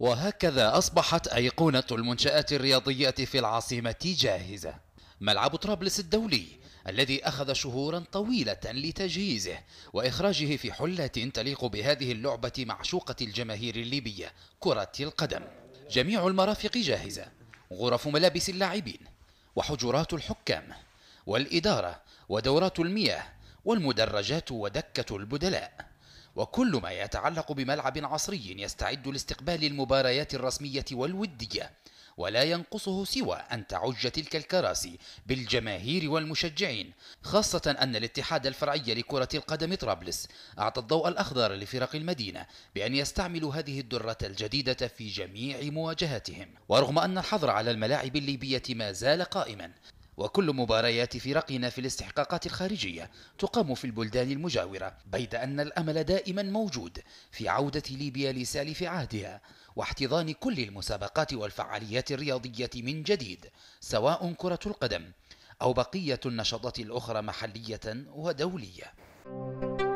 وهكذا أصبحت أيقونة المنشآت الرياضية في العاصمة جاهزة ملعب طرابلس الدولي الذي أخذ شهورا طويلة لتجهيزه وإخراجه في حلة تليق بهذه اللعبة معشوقة الجماهير الليبية كرة القدم جميع المرافق جاهزة غرف ملابس اللاعبين وحجرات الحكام والإدارة ودورات المياه والمدرجات ودكة البدلاء وكل ما يتعلق بملعب عصري يستعد لاستقبال المباريات الرسمية والودية ولا ينقصه سوى أن تعج تلك الكراسي بالجماهير والمشجعين خاصة أن الاتحاد الفرعي لكرة القدم طرابلس أعطى الضوء الأخضر لفرق المدينة بأن يستعملوا هذه الدرة الجديدة في جميع مواجهاتهم ورغم أن الحظر على الملاعب الليبية ما زال قائما وكل مباريات فرقنا في الاستحقاقات الخارجية تقام في البلدان المجاورة بيد أن الأمل دائما موجود في عودة ليبيا لسالف عهدها واحتضان كل المسابقات والفعاليات الرياضية من جديد سواء كرة القدم أو بقية النشاطات الأخرى محلية ودولية